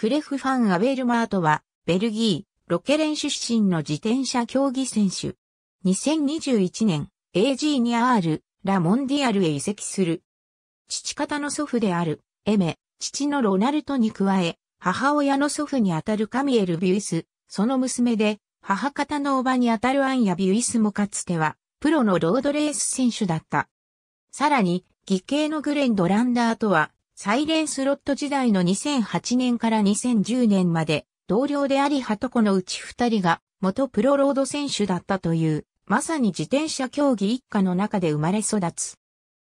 フレフ・ファン・アベルマートは、ベルギー、ロケレン出身の自転車競技選手。2021年、a g ー r ラ・モンディアルへ移籍する。父方の祖父である、エメ、父のロナルトに加え、母親の祖父にあたるカミエル・ビュイス、その娘で、母方のおばにあたるアンヤ・ビュイスもかつては、プロのロードレース選手だった。さらに、義兄のグレン・ドランダーとは、サイレンスロット時代の2008年から2010年まで、同僚でありはとこのうち二人が、元プロロード選手だったという、まさに自転車競技一家の中で生まれ育つ。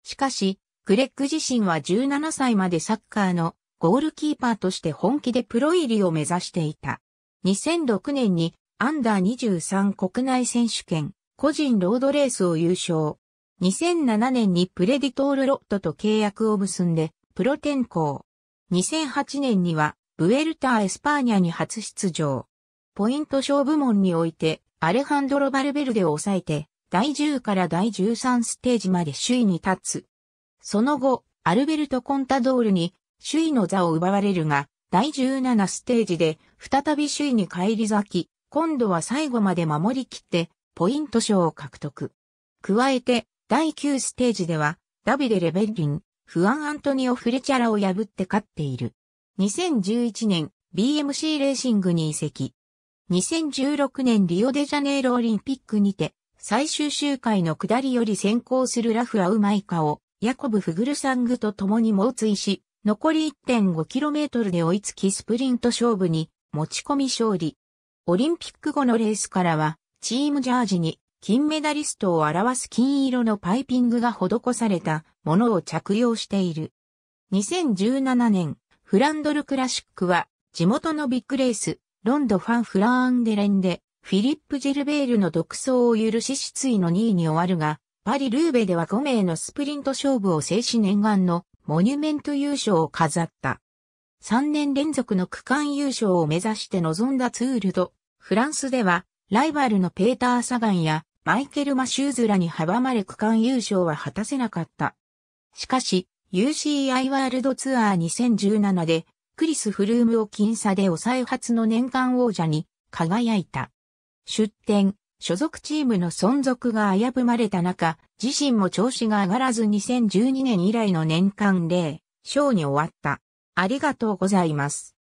しかし、クレッグ自身は17歳までサッカーのゴールキーパーとして本気でプロ入りを目指していた。2006年にアンダー23国内選手権個人ロードレースを優勝。2007年にプレディトールロットと契約を結んでプロ転向。2008年には、ブエルター・エスパーニャに初出場。ポイント賞部門において、アレハンドロ・バルベルデを抑えて、第10から第13ステージまで首位に立つ。その後、アルベルト・コンタドールに首位の座を奪われるが、第17ステージで再び首位に返り咲き、今度は最後まで守り切って、ポイント賞を獲得。加えて、第9ステージでは、ダビデ・レベッリン、フアン・アントニオ・フレチャラを破って勝っている。2011年、BMC レーシングに移籍。2016年リオデジャネイロオリンピックにて、最終周回の下りより先行するラフアウマイカを、ヤコブ・フグルサングと共に猛追し、残り 1.5km で追いつきスプリント勝負に持ち込み勝利。オリンピック後のレースからは、チームジャージに金メダリストを表す金色のパイピングが施されたものを着用している。2017年、フランドルクラシックは地元のビッグレース、ロンドファン・フラーンデレンで、フィリップ・ジェルベールの独走を許し失意の2位に終わるが、パリ・ルーベでは5名のスプリント勝負を制し念願のモニュメント優勝を飾った。3年連続の区間優勝を目指して臨んだツールド、フランスでは、ライバルのペーター・サガンやマイケル・マシューズらに阻まれ区間優勝は果たせなかった。しかし、UCI ワールドツアー2017で、クリス・フルームを僅差で抑え初の年間王者に輝いた。出展、所属チームの存続が危ぶまれた中、自身も調子が上がらず2012年以来の年間0勝に終わった。ありがとうございます。